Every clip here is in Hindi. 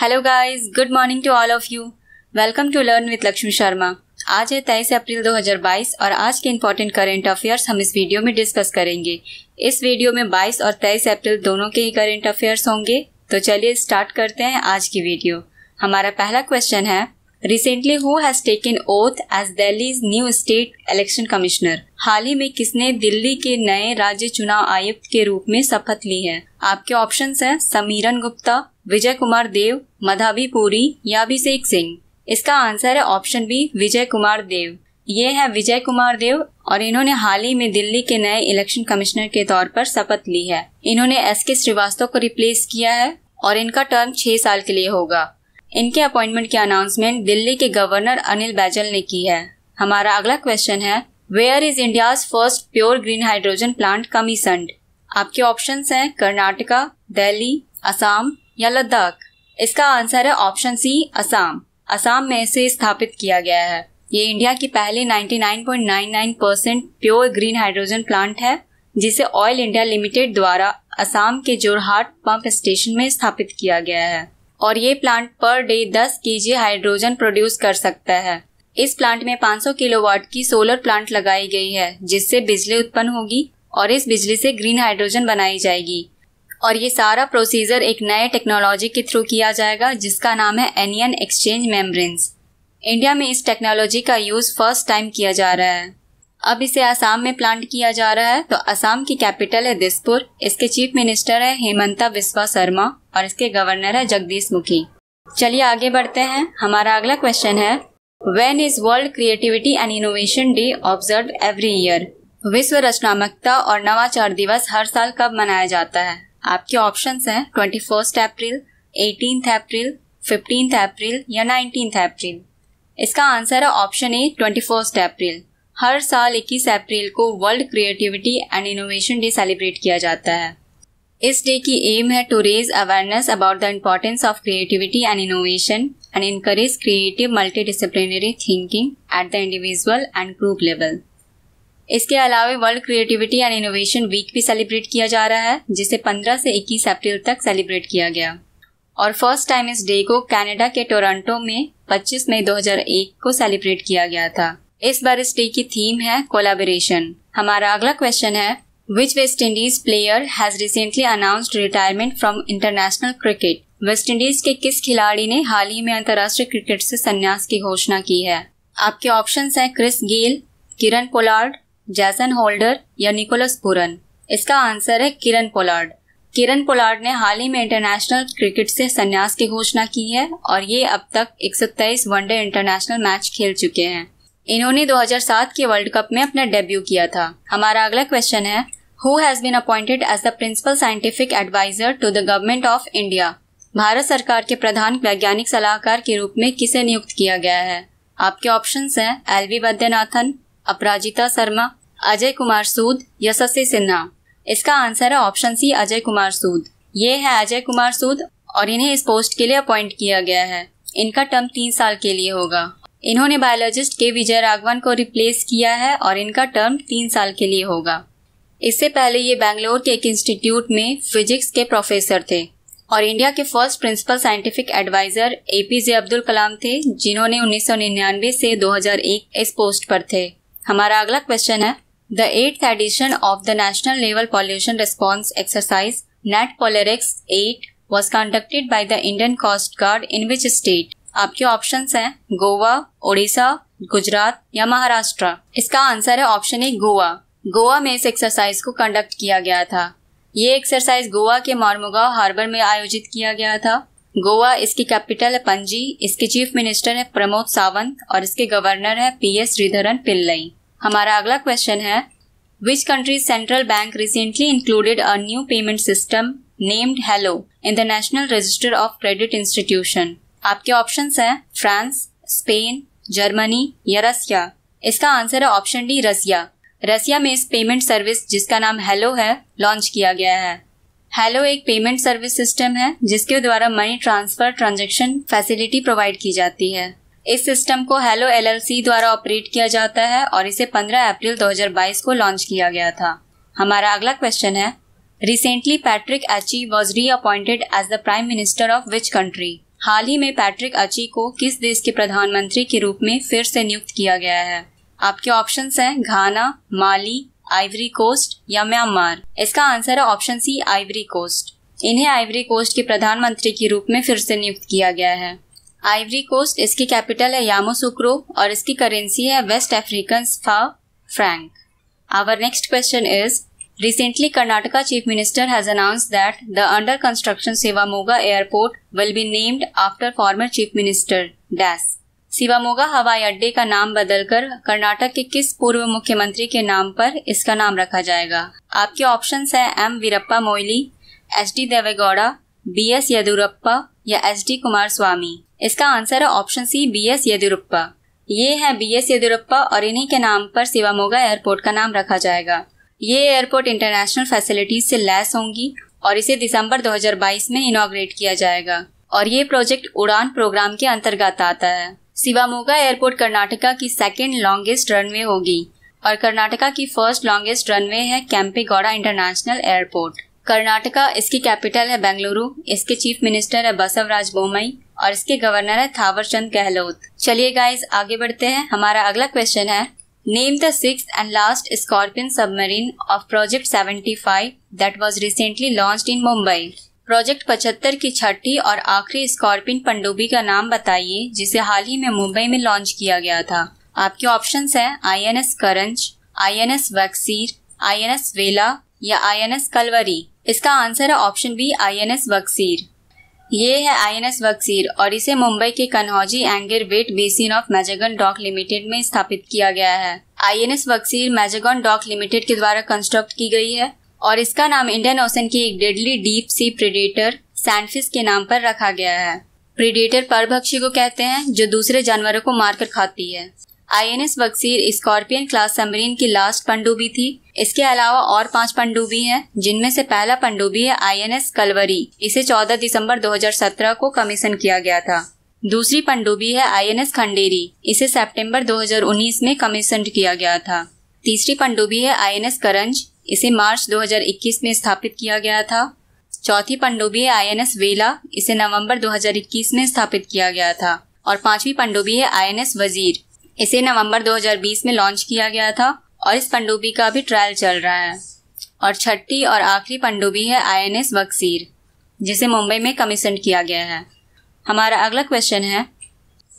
Hello guys good morning to all of you welcome to learn with Lakshmi Sharma आज है तेईस अप्रैल 2022 और आज के इम्पोर्टेंट करेंट अफेयर्स हम इस वीडियो में डिस्कस करेंगे इस वीडियो में 22 और 23 अप्रैल दोनों के ही करेंट अफेयर्स होंगे तो चलिए स्टार्ट करते हैं आज की वीडियो हमारा पहला क्वेश्चन है recently who has taken oath as Delhi new state election commissioner हाल ही में किसने दिल्ली के नए राज्य चुनाव आयुक्त के रूप में शपथ ली है आपके ऑप्शन है समीरन गुप्ता विजय कुमार देव मधावी पुरी या अभिषेक सिंह इसका आंसर है ऑप्शन बी विजय कुमार देव ये है विजय कुमार देव और इन्होंने हाल ही में दिल्ली के नए इलेक्शन कमिश्नर के तौर पर शपथ ली है इन्होंने एस के श्रीवास्तव को रिप्लेस किया है और इनका टर्म छह साल के लिए होगा इनके अपॉइंटमेंट की अनाउंसमेंट दिल्ली के गवर्नर अनिल बैजल ने की है हमारा अगला क्वेश्चन है where is India first pure green hydrogen plant commissioned आपके ऑप्शन है कर्नाटका दिल्ली असम या लद्दाख इसका आंसर है ऑप्शन सी असम असम में इसे स्थापित किया गया है ये इंडिया की पहली 99.99 percent pure green hydrogen plant है जिसे ऑयल इंडिया लिमिटेड द्वारा असम के जोरहाट पंप स्टेशन में स्थापित किया गया है और ये plant per day 10 KG hydrogen produce कर सकता है इस प्लांट में 500 किलोवाट की सोलर प्लांट लगाई गई है जिससे बिजली उत्पन्न होगी और इस बिजली से ग्रीन हाइड्रोजन बनाई जाएगी और ये सारा प्रोसीजर एक नए टेक्नोलॉजी के थ्रू किया जाएगा जिसका नाम है एनियन एक्सचेंज मेम्ब्रेन्स इंडिया में इस टेक्नोलॉजी का यूज़ फर्स्ट टाइम किया जा रहा है अब इसे असम में प्लांट किया जा रहा है तो असम की कैपिटल है दिसपुर इसके चीफ मिनिस्टर है हेमंता बिस्वा शर्मा और इसके गवर्नर है जगदीश मुखी चलिए आगे बढ़ते हैं हमारा अगला क्वेश्चन है when is world creativity and innovation day observe every year विश्व रचनात्मकता और नवाचार दिवस हर साल कब मनाया जाता है आपके ऑप्शन हैं twenty first April eighteen April fifteenth April या नाइनटीन अप्रैल इसका आंसर है option A twenty first April हर साल 21 अप्रैल को world creativity and innovation day celebrate किया जाता है इस डे की एम है to raise awareness about the importance of creativity and innovation and encourage creative multidisciplinary thinking at the individual and group level इसके अलावा world creativity and innovation week भी सेलिब्रेट किया जा रहा है जिसे 15 से 21 अप्रैल तक सेलिब्रेट किया गया और फर्स्ट टाइम इस डे को कनाडा के टोरंटो में 25 मई 2001 को सेलिब्रेट किया गया था इस बार इस डे की थीम है कोलाबोरेशन हमारा अगला क्वेश्चन है which West Indies player has recently announced retirement from international cricket West Indies के किस खिलाड़ी ने हाल ही में अंतर्राष्ट्रीय क्रिकेट से संन्यास की घोषणा की है आपके ऑप्शंस हैं Chris Gayle Kieron Pollard Jason Holder या निकोलस पुरन इसका आंसर है किरण पोलार्ड किरण पोलार्ड ने हाल ही में इंटरनेशनल क्रिकेट से संन्यास की घोषणा की है और ये अब तक एक वनडे इंटरनेशनल मैच खेल चुके हैं इन्होंने 2007 के वर्ल्ड कप में अपना डेब्यू किया था हमारा अगला क्वेश्चन है who has been appointed as the principal scientific adviser to the government of India Bharat सरकार के प्रधान वैज्ञानिक सलाहकार के रूप में किसे नियुक्त किया गया है आपके ऑप्शन है एल वी वैद्यनाथन अपराजिता शर्मा अजय कुमार सूद यशस्वी सिन्हा इसका आंसर है ऑप्शन सी अजय कुमार सूद ये है अजय कुमार सूद और इन्हें इस पोस्ट के लिए अपॉइंट किया गया है इनका टर्म तीन साल के लिए होगा इन्होंने बायोलॉजिस्ट के विजय राघवन को रिप्लेस किया है और इनका टर्म तीन साल के लिए होगा इससे पहले ये बैंगलोर के एक इंस्टीट्यूट में फिजिक्स के प्रोफेसर थे और इंडिया के first principal scientific adviser APJ Abdul Kalam थे जिन्होंने 1999 से 2001 इस पोस्ट पर थे हमारा अगला क्वेश्चन है the eighth edition of the national level pollution response exercise NATPOLREX eight was conducted by the Indian coast guard in which state आपके ऑप्शन हैं गोवा ओडिशा गुजरात या महाराष्ट्र इसका आंसर है ऑप्शन ए गोवा गोवा में इस एक्सरसाइज को कंडक्ट किया गया था ये एक्सरसाइज गोवा के मार्मोगाव हार्बर में आयोजित किया गया था गोवा इसकी कैपिटल है पंजी इसके चीफ मिनिस्टर है प्रमोद सावंत और इसके गवर्नर है पी एस श्रीधरन पिल्लई हमारा अगला क्वेश्चन है which country's central bank recently included a new payment system named hello in the national register of credit institution आपके ऑप्शन हैं फ्रांस स्पेन जर्मनी या रसिया इसका आंसर है ऑप्शन डी रसिया रसिया में इस पेमेंट सर्विस जिसका नाम हेलो है लॉन्च किया गया है हेलो एक पेमेंट सर्विस सिस्टम है जिसके द्वारा money transfer transaction facility provide की जाती है इस सिस्टम को हेलो एलएलसी द्वारा ऑपरेट किया जाता है और इसे 15 अप्रैल 2022 को लॉन्च किया गया था हमारा अगला क्वेश्चन है recently Patrick Achi was reappointed as the prime minister of which country हाल ही में पैट्रिक अची को किस देश के प्रधानमंत्री के रूप में फिर से नियुक्त किया गया है आपके ऑप्शन हैं घाना माली आइवरी कोस्ट या म्यांमार इसका आंसर है ऑप्शन सी आइवरी कोस्ट इन्हें आइवरी कोस्ट के प्रधानमंत्री के रूप में फिर से नियुक्त किया गया है आइवरी कोस्ट इसकी कैपिटल है यामोसुक्रो और इसकी करेंसी है West African CFA franc our next question is Recently, Karnataka Chief Minister has announced that the under construction Sivamoga Airport will be named after former Chief Minister Das. Shivamogga हवाई अड्डे का नाम बदलकर कर्नाटक के किस पूर्व मुख्यमंत्री के नाम पर इसका नाम रखा जाएगा आपके ऑप्शन है M Veerappa Moily H D Devegowda B S Yeddyurappa या एच डी कुमार स्वामी इसका आंसर है option C B S Yeddyurappa ये है बी एस येदुरप्पा और इन्हीं के नाम पर सिवामोगा एयरपोर्ट का नाम रखा जाएगा ये एयरपोर्ट इंटरनेशनल फैसिलिटीज से लैस होंगी और इसे दिसंबर 2022 में इनोग्रेट किया जाएगा और ये प्रोजेक्ट उड़ान प्रोग्राम के अंतर्गत आता है शिवामोगा एयरपोर्ट कर्नाटका की सेकेंड लॉन्गेस्ट रनवे होगी और कर्नाटका की फर्स्ट लॉन्गेस्ट रनवे है कैंपेगौड़ा इंटरनेशनल एयरपोर्ट कर्नाटका इसकी कैपिटल है बेंगलुरु इसके चीफ मिनिस्टर है बसवराज बोमई और इसके गवर्नर है थावरचंद गहलोत चलिए गाइज आगे बढ़ते हैं हमारा अगला क्वेश्चन है Name the sixth and last Scorpion submarine of Project 75 that was recently launched in Mumbai. Project पचहत्तर की छठी और आखिरी स्कॉर्पिन पंडुबी का नाम बताइए जिसे हाल ही में मुंबई में लॉन्च किया गया था आपके ऑप्शंस हैं INS Karanj INS Vagsheer INS Vela या आईएनएस कलवरी इसका आंसर है ऑप्शन बी आईएनएस वक्सीर ये है आईएनएस बक्सीर और इसे मुंबई के Kanhoji Angre wet basin of Mazagon Dock Limited में स्थापित किया गया है INS Vagsheer Mazagon Dock Limited के द्वारा कंस्ट्रक्ट की गई है और इसका नाम इंडियन ओशन की एक deadly deep sea predator sandfish के नाम पर रखा गया है प्रीडेटर परभक्षी को कहते हैं जो दूसरे जानवरों को मारकर खाती है INS Vagsheer Scorpene class submarine की लास्ट पंडुबी थी इसके अलावा और पांच पनडुब्बी हैं जिनमें से पहला पनडुब्बी है आईएनएस कलवरी इसे 14 दिसंबर 2017 को कमीशन किया गया था दूसरी पनडुब्बी है आईएनएस खंडेरी इसे सितंबर 2019 में कमीशन किया गया था तीसरी पनडुब्बी है आईएनएस करंज इसे मार्च 2021 में स्थापित किया गया था चौथी पनडुब्बी है आईएनएस वेला इसे नवंबर 2021 में स्थापित किया गया था और पांचवी पनडुब्बी है आईएनएस वजीर इसे नवंबर 2020 में लॉन्च किया गया था और इस पंडुबी का भी ट्रायल चल रहा है और छठी और आखिरी पंडुबी है आईएनएस बक्सीर जिसे मुंबई में कमीशन किया गया है हमारा अगला क्वेश्चन है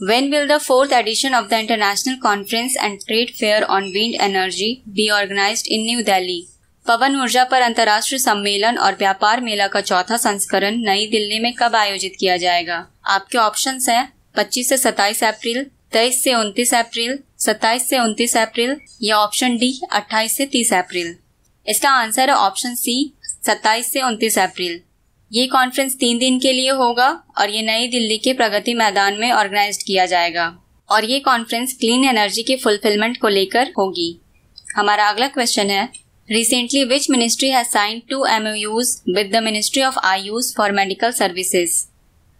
when will the fourth edition of the international conference and trade fair on wind energy be organise in New Delhi पवन ऊर्जा पर अंतर्राष्ट्रीय सम्मेलन और व्यापार मेला का चौथा संस्करण नई दिल्ली में कब आयोजित किया जाएगा आपके ऑप्शन है 25 से 27 अप्रैल तेईस से उनतीस अप्रैल सत्ताईस से उनतीस अप्रैल या ऑप्शन डी अट्ठाईस से तीस अप्रैल इसका आंसर है ऑप्शन सी सत्ताईस से उनतीस अप्रैल ये कॉन्फ्रेंस तीन दिन के लिए होगा और ये नई दिल्ली के प्रगति मैदान में ऑर्गेनाइज किया जाएगा और ये कॉन्फ्रेंस क्लीन एनर्जी के फुलफिलमेंट को लेकर होगी हमारा अगला क्वेश्चन है recently which ministry has sign to M with the ministry of AYUSH for medical services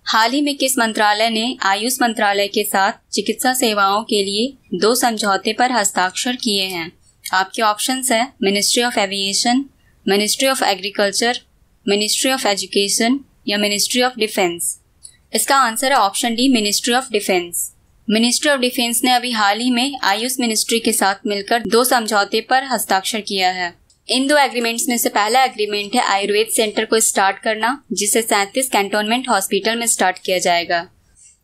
हाल ही में किस मंत्रालय ने आयुष मंत्रालय के साथ चिकित्सा सेवाओं के लिए दो समझौते पर हस्ताक्षर किए हैं आपके ऑप्शन है ministry of aviation ministry of agriculture ministry of education या मिनिस्ट्री ऑफ डिफेंस इसका आंसर है option D ministry of defence ministry of defence ने अभी हाल ही में आयुष मिनिस्ट्री के साथ मिलकर दो समझौते पर हस्ताक्षर किया है इन दो एग्रीमेंट्स में से पहला एग्रीमेंट है आयुर्वेद सेंटर को स्टार्ट करना जिसे सैंतीस कैंटोनमेंट हॉस्पिटल में स्टार्ट किया जाएगा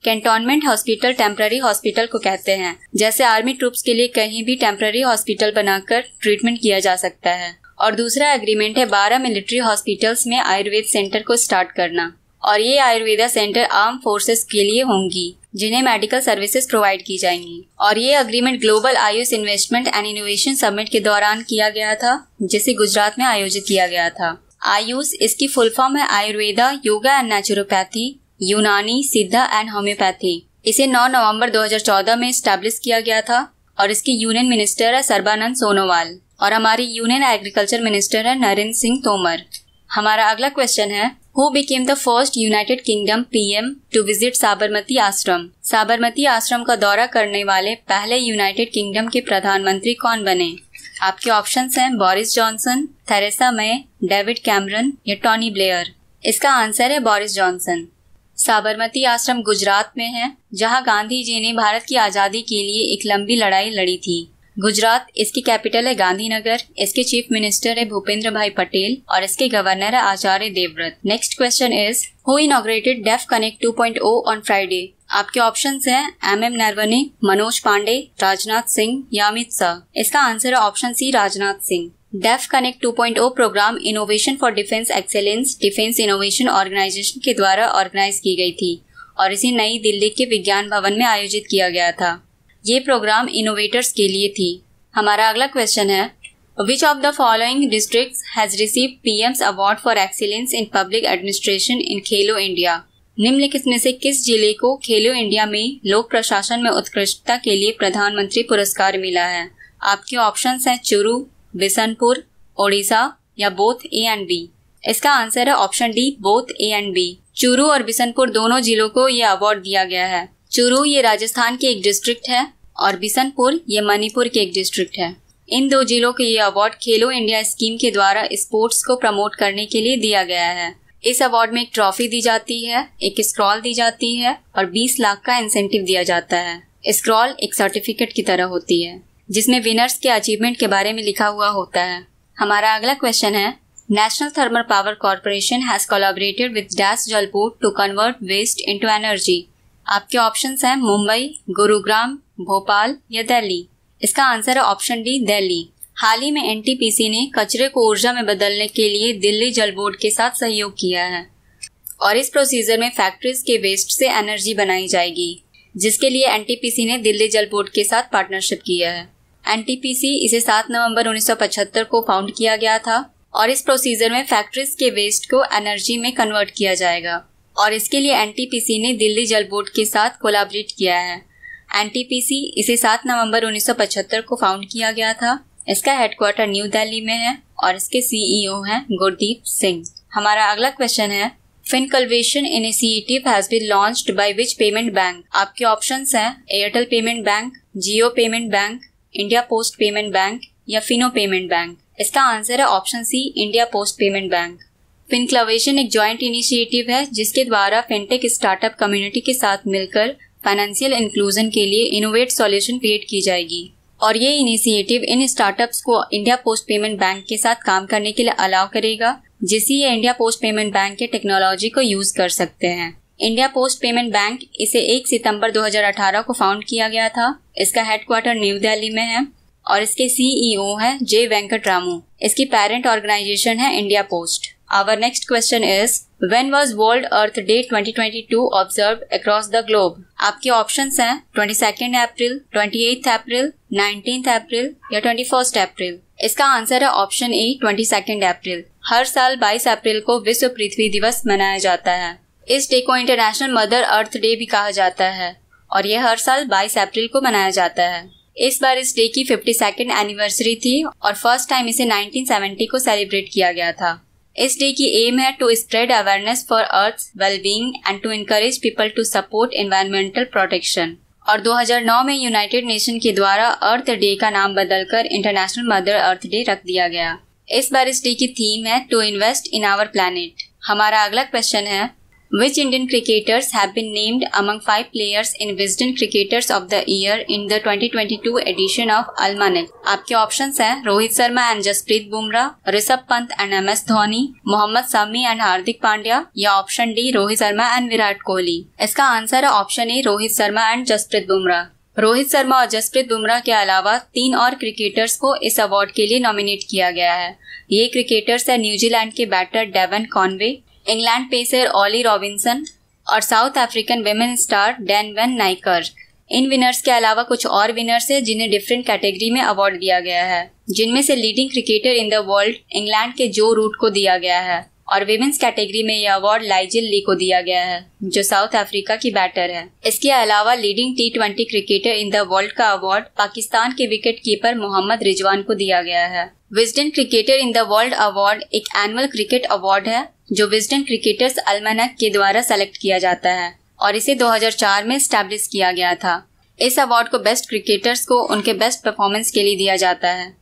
कैंटोनमेंट हॉस्पिटल टेम्पररी हॉस्पिटल को कहते हैं जैसे आर्मी ट्रूप्स के लिए कहीं भी टेम्पररी हॉस्पिटल बनाकर ट्रीटमेंट किया जा सकता है और दूसरा एग्रीमेंट है बारह मिलिट्री हॉस्पिटल्स में आयुर्वेद सेंटर को स्टार्ट करना और ये आयुर्वेदा सेंटर आर्म फोर्सेस के लिए होंगी जिन्हें मेडिकल सर्विसेज प्रोवाइड की जाएंगी और ये agreement global AYUSH investment and innovation summit के दौरान किया गया था जिसे गुजरात में आयोजित किया गया था आयुष इसकी फुल फॉर्म है आयुर्वेदा योगा एंड नेचुरोपैथी यूनानी सिद्धा एंड होम्योपैथी इसे 9 नवंबर 2014 में स्टैब्लिश किया गया था और इसकी यूनियन मिनिस्टर है सर्बानंद सोनोवाल और हमारी यूनियन एग्रीकल्चर मिनिस्टर है नरेंद्र सिंह तोमर हमारा अगला क्वेश्चन है who became the first United Kingdom PM to visit Sabarmati आश्रम साबरमती आश्रम का दौरा करने वाले पहले यूनाइटेड किंगडम के प्रधानमंत्री कौन बने आपके ऑप्शन हैं Boris Johnson Theresa May David Cameron या टॉनी ब्लेयर इसका आंसर है बोरिस जॉनसन साबरमती आश्रम गुजरात में है जहां गांधी जी ने भारत की आज़ादी के लिए एक लंबी लड़ाई लड़ी थी गुजरात इसकी कैपिटल है गांधीनगर इसके चीफ मिनिस्टर है भूपेंद्र भाई पटेल और इसके गवर्नर है Acharya Devvrat next question is who inaugurated DefConnect two point O on Friday आपके ऑप्शन है एम एम नरवने मनोज पांडे राजनाथ सिंह या अमित शाह इसका आंसर है option C Rajnath Singh DefConnect 2.0 programme innovation for defence excellence defence innovation organisation के द्वारा ऑर्गेनाइज की गई थी और इसे नई दिल्ली के विज्ञान भवन में आयोजित किया गया था ये प्रोग्राम इनोवेटर्स के लिए थी हमारा अगला क्वेश्चन है which of the following district has receive P M's award for excellence in public administration in Khelo India निम्नलिखित में से किस जिले को खेलो इंडिया में लोक प्रशासन में उत्कृष्टता के लिए प्रधानमंत्री पुरस्कार मिला है आपके ऑप्शन है चुरू बिसनपुर ओडिशा या बोथ ए एंड बी इसका आंसर है option D both A and B Churu और बिसनपुर दोनों जिलों को ये अवार्ड दिया गया है चुरू ये राजस्थान के एक डिस्ट्रिक्ट है और बिसनपुर ये मणिपुर के एक डिस्ट्रिक्ट है इन दो जिलों के ये अवार्ड खेलो इंडिया स्कीम के द्वारा स्पोर्ट्स को प्रमोट करने के लिए दिया गया है इस अवार्ड में एक ट्रॉफी दी जाती है एक स्क्रॉल दी जाती है और 20 लाख का इंसेंटिव दिया जाता है स्क्रॉल एक सर्टिफिकेट की तरह होती है जिसमें विनर्स के अचीवमेंट के बारे में लिखा हुआ होता है हमारा अगला क्वेश्चन है National Thermal Power Corporation has collaborated with dash Jalpur to convert waste into energy आपके ऑप्शंस हैं मुंबई गुरुग्राम भोपाल या दिल्ली इसका आंसर है ऑप्शन डी दिल्ली हाल ही में एनटीपीसी ने कचरे को ऊर्जा में बदलने के लिए दिल्ली जल बोर्ड के साथ सहयोग किया है और इस प्रोसीजर में फैक्ट्रीज के वेस्ट से एनर्जी बनाई जाएगी जिसके लिए एनटीपीसी ने दिल्ली जल बोर्ड के साथ पार्टनरशिप किया है एनटीपीसी इसे 7 नवंबर 1975 को फाउंड किया गया था और इस प्रोसीजर में फैक्ट्रीज के वेस्ट को एनर्जी में कन्वर्ट किया जाएगा और इसके लिए एन ने दिल्ली जल बोर्ड के साथ कोलाबरेट किया है एन इसे 7 नवंबर 1975 को फाउंड किया गया था इसका हेडक्वार्टर न्यू दिल्ली में है और इसके सीईओ e हैं गुरदीप सिंह हमारा अगला क्वेश्चन है Fincluvation initiative has been launched by which payment bank आपके ऑप्शंस हैं Airtel payment bank Jio payment bank India Post payment bank या फिनो पेमेंट बैंक इसका आंसर है option C India Post payment bank Fincluvation एक ज्वाइंट इनिशिएटिव है जिसके द्वारा फिनटेक स्टार्टअप कम्युनिटी के साथ मिलकर फाइनेंशियल इंक्लूजन के लिए इनोवेट सॉल्यूशन क्रिएट की जाएगी और ये इनिशिएटिव इन स्टार्टअप्स को इंडिया पोस्ट पेमेंट बैंक के साथ काम करने के लिए अलाव करेगा जिससे ये इंडिया पोस्ट पेमेंट बैंक के टेक्नोलॉजी को यूज कर सकते हैं इंडिया पोस्ट पेमेंट बैंक इसे 1 सितंबर 2018 को फाउंड किया गया था इसका हेडक्वार्टर न्यू दिल्ली में है और इसके e सीईओ है जे वेंकट रामू इसकी पेरेंट ऑर्गेनाइजेशन है India Post Our next question is When was World Earth Day 2022 observed across the globe? आपके ऑप्शंस हैं 22nd अप्रैल 28th अप्रैल 19th अप्रैल या 21st अप्रैल इसका आंसर है ऑप्शन ए 22nd अप्रैल हर साल 22 अप्रैल को विश्व पृथ्वी दिवस मनाया जाता है इस डे को इंटरनेशनल मदर अर्थ डे भी कहा जाता है और यह हर साल 22 अप्रैल को मनाया जाता है इस बार इस डे की फिफ्टी सेकेंड एनिवर्सरी थी और फर्स्ट टाइम इसे 1970 को सेलिब्रेट किया गया था इस डे की एम है to spread awareness for earth wellbeing and to encourage people to support environmental protection और 2009 में यूनाइटेड नेशन के द्वारा अर्थ डे का नाम बदलकर इंटरनेशनल मदर अर्थ डे रख दिया गया इस बार इस डे की थीम है to invest in our planet हमारा अगला क्वेश्चन है Which Indian cricketers have been named among five players in Wisden Cricketers of the Year in the 2022 edition of Almanac? आपके ऑप्शंस हैं Rohit Sharma and Jasprit Bumrah Rishabh Pant and M S Dhoni Mohammed Shami and Hardik Pandya या option D Rohit Sharma and Virat Kohli इसका आंसर है option A Rohit Sharma and Jasprit Bumrah Rohit Sharma और जसप्रीत बुमराह के अलावा तीन और क्रिकेटर्स को इस अवार्ड के लिए नॉमिनेट किया गया है ये क्रिकेटर्स है न्यूजीलैंड के batter Devon Conway England pacer Ollie Robinson और South African women star Dane van Niekerk इन विनर्स के अलावा कुछ और विनर्स हैं जिन्हें डिफरेंट कैटेगरी में अवार्ड दिया गया है जिनमें से leading cricketer in the world England के जो रूट को दिया गया है और विमेन्स कैटेगरी में यह अवार्ड लाइजिल ली को दिया गया है जो साउथ अफ्रीका की बैटर है इसके अलावा leading T twenty cricketer in the world का अवार्ड पाकिस्तान के विकेट कीपर मोहम्मद रिजवान को दिया गया है Wisden cricketer in the world award एक एनुअल क्रिकेट अवार्ड है जो विजडन क्रिकेटर्स अल्मनक के द्वारा सेलेक्ट किया जाता है और इसे 2004 में स्टैब्लिश किया गया था इस अवार्ड को बेस्ट क्रिकेटर्स को उनके बेस्ट परफॉर्मेंस के लिए दिया जाता है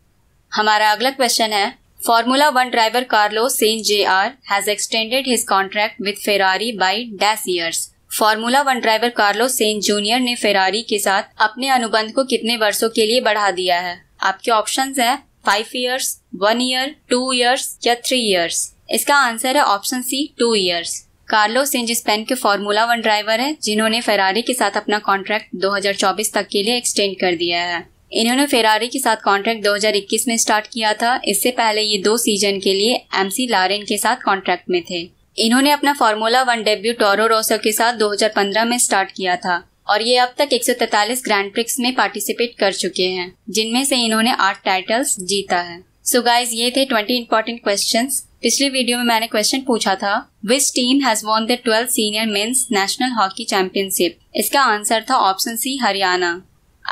हमारा अगला क्वेश्चन है Formula One driver Carlos Sainz J R has extended his contract with Ferrari by dash years Formula One driver Carlos Sainz junior ने फेरारी के साथ अपने अनुबंध को कितने वर्षों के लिए बढ़ा दिया है आपके ऑप्शन है five years one year two years या थ्री ईयर्स इसका आंसर है option C two years Carlos Sainz Spain के फॉर्मूला वन ड्राइवर है जिन्होंने फेरारी के साथ अपना कॉन्ट्रैक्ट 2024 तक के लिए एक्सटेंड कर दिया है इन्होंने फेरारी के साथ कॉन्ट्रैक्ट 2021 में स्टार्ट किया था इससे पहले ये दो सीजन के लिए एमसी लारेन के साथ कॉन्ट्रैक्ट में थे इन्होंने अपना Formula One debut Toro Rosso के साथ 2015 में स्टार्ट किया था और ये अब तक 143 ग्रैंड प्रिक्स में पार्टिसिपेट कर चुके हैं जिनमें से इन्होंने आठ टाइटल्स जीता है सो so गाइज ये थे 20 इंपॉर्टेंट क्वेश्चंस पिछले वीडियो में मैंने क्वेश्चन पूछा था which team has won the twelfth senior men's national hockey championship इसका आंसर था ऑप्शन सी हरियाणा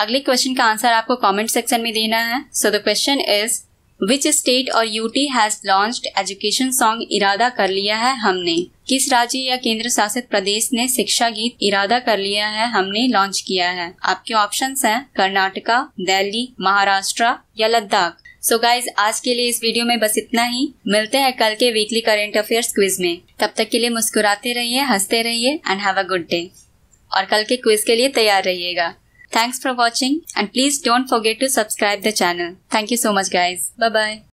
अगले क्वेश्चन का आंसर आपको कमेंट सेक्शन में देना है so the question is which state or UT has launch education song इरादा कर लिया है हमने किस राज्य या केंद्र शासित प्रदेश ने शिक्षा गीत इरादा कर लिया है हमने लॉन्च किया है आपके ऑप्शन हैं कर्नाटका दिल्ली महाराष्ट्र या लद्दाख सो so गाइज आज के लिए इस वीडियो में बस इतना ही मिलते हैं कल के वीकली करेंट अफेयर्स क्विज में तब तक के लिए मुस्कुराते रहिए हंसते रहिए and have a good day और कल के क्विज के लिए तैयार रहिएगा thanks for watching and please don't forget to subscribe the channel thank you so much guys bye